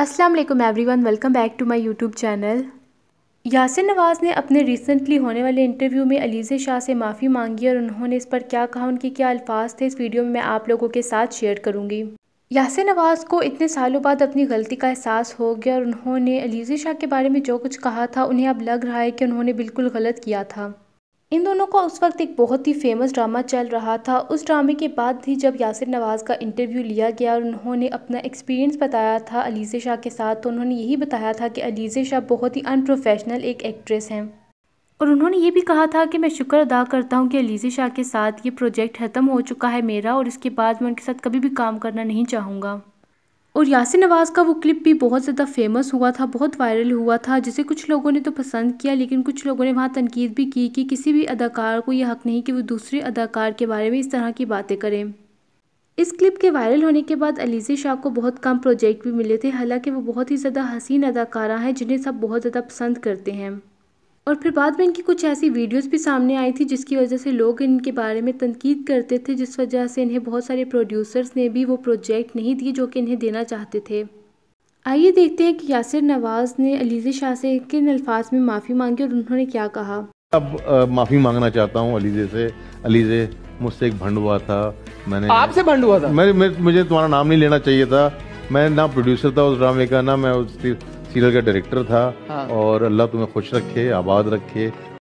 अस्सलाम वालेकुम everyone welcome back to my YouTube channel Yasin Nawaz ने अपने रिसेंटली होने वाले इंटरव्यू में अलीज़े शाह से माफ़ी मांगी और उन्होंने इस पर क्या कहा उनके क्या अल्फाज थे इस वीडियो में मैं आप लोगों के साथ शेयर करूँगी यासिन नवाज़ को इतने सालों बाद अपनी गलती का एहसास हो गया और उन्होंने अलीज़े शाह के बारे में जो कुछ कहा था उन्हें अब लग रहा है कि उन्होंने बिल्कुल गलत किया था इन दोनों का उस वक्त एक बहुत ही फेमस ड्रामा चल रहा था उस ड्रामे के बाद ही जब यासिर नवाज़ का इंटरव्यू लिया गया और उन्होंने अपना एक्सपीरियंस बताया था अलीज़े शाह के साथ तो उन्होंने यही बताया था कि अलीज़े शाह बहुत ही अनप्रोफेशनल एक एक्ट्रेस हैं और उन्होंने ये भी कहा था कि मैं शुक्र अदा करता हूँ कि अलीज़े शाह के साथ ये प्रोजेक्ट ख़त्म हो चुका है मेरा और इसके बाद मैं उनके साथ कभी भी काम करना नहीं चाहूँगा और यासिन नवाज़ का वो क्लिप भी बहुत ज़्यादा फेमस हुआ था बहुत वायरल हुआ था जिसे कुछ लोगों ने तो पसंद किया लेकिन कुछ लोगों ने वहाँ तनकीद भी की कि किसी भी अदाकार को यह हक़ नहीं कि वो दूसरे अदाकार के बारे में इस तरह की बातें करें इस क्लिप के वायरल होने के बाद अलीज़े शाह को बहुत कम प्रोजेक्ट भी मिले थे हालांकि वो बहुत ही ज़्यादा हसीन अदाकारा हैं जिन्हें सब बहुत ज़्यादा पसंद करते हैं और फिर बाद में इनकी कुछ ऐसी वीडियोस भी सामने आई थी जिसकी वजह से लोग इनके बारे में तनकीद करते थे जिस वजह से इन्हें बहुत सारे प्रोड्यूसर्स ने भी वो प्रोजेक्ट नहीं दिए जो कि इन्हें देना चाहते थे आइए देखते हैं कि यासिर नवाज़ ने अलीजे शाह से किन अल्फाज में माफ़ी मांगी और उन्होंने क्या कहा अब माफ़ी मांगना चाहता हूँ अलीज़े से अलीज़े मुझसे एक भंड हुआ था मैंने आपसे भंड हुआ था मैं, मैं मुझे तुम्हारा नाम नहीं लेना चाहिए था मैं ना प्रोड्यूसर था उस ड्रामे का ना मैं उस सीरियल का डायरेक्टर था हाँ। और अल्लाह तुम्हें खुश रखे आबाद रखे